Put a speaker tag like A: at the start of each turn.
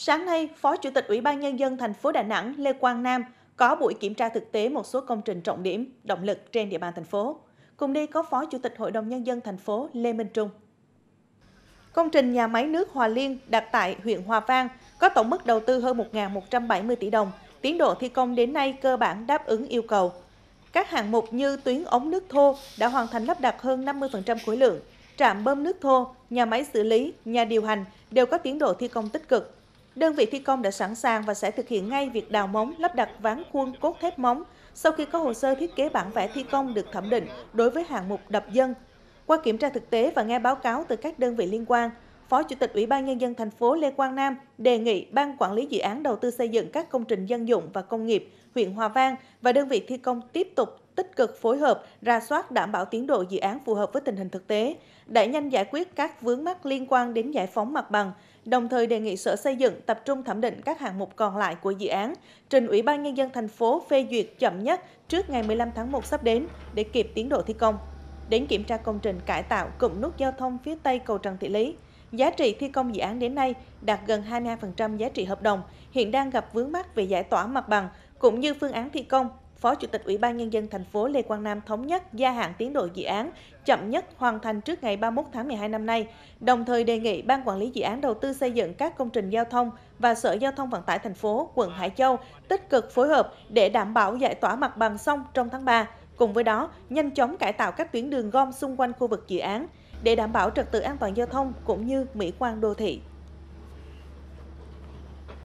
A: Sáng nay, Phó Chủ tịch Ủy ban Nhân dân thành phố Đà Nẵng Lê Quang Nam có buổi kiểm tra thực tế một số công trình trọng điểm, động lực trên địa bàn thành phố. Cùng đi có Phó Chủ tịch Hội đồng Nhân dân thành phố Lê Minh Trung. Công trình nhà máy nước Hòa Liên đặt tại huyện Hòa Vang có tổng mức đầu tư hơn 1.170 tỷ đồng. Tiến độ thi công đến nay cơ bản đáp ứng yêu cầu. Các hạng mục như tuyến ống nước thô đã hoàn thành lắp đặt hơn 50% khối lượng. Trạm bơm nước thô, nhà máy xử lý, nhà điều hành đều có tiến độ thi công tích cực Đơn vị thi công đã sẵn sàng và sẽ thực hiện ngay việc đào móng, lắp đặt ván khuôn cốt thép móng sau khi có hồ sơ thiết kế bản vẽ thi công được thẩm định đối với hạng mục đập dân. Qua kiểm tra thực tế và nghe báo cáo từ các đơn vị liên quan, Phó Chủ tịch Ủy ban Nhân dân thành phố Lê Quang Nam đề nghị Ban Quản lý Dự án Đầu tư xây dựng các công trình dân dụng và công nghiệp huyện Hòa Vang và đơn vị thi công tiếp tục tích cực phối hợp, ra soát đảm bảo tiến độ dự án phù hợp với tình hình thực tế, đẩy nhanh giải quyết các vướng mắc liên quan đến giải phóng mặt bằng, đồng thời đề nghị Sở Xây dựng tập trung thẩm định các hạng mục còn lại của dự án, trình Ủy ban Nhân dân thành phố phê duyệt chậm nhất trước ngày 15 tháng 1 sắp đến để kịp tiến độ thi công. Đến kiểm tra công trình cải tạo cụm nút giao thông phía Tây cầu Trần Thị Lý, giá trị thi công dự án đến nay đạt gần 22% giá trị hợp đồng, hiện đang gặp vướng mắc về giải tỏa mặt bằng cũng như phương án thi công Phó Chủ tịch Ủy ban Nhân dân thành phố Lê Quang Nam thống nhất gia hạn tiến độ dự án, chậm nhất hoàn thành trước ngày 31 tháng 12 năm nay, đồng thời đề nghị Ban Quản lý Dự án Đầu tư xây dựng các công trình giao thông và Sở Giao thông Vận tải thành phố, quận Hải Châu tích cực phối hợp để đảm bảo giải tỏa mặt bằng xong trong tháng 3, cùng với đó nhanh chóng cải tạo các tuyến đường gom xung quanh khu vực dự án để đảm bảo trật tự an toàn giao thông cũng như mỹ quan đô thị.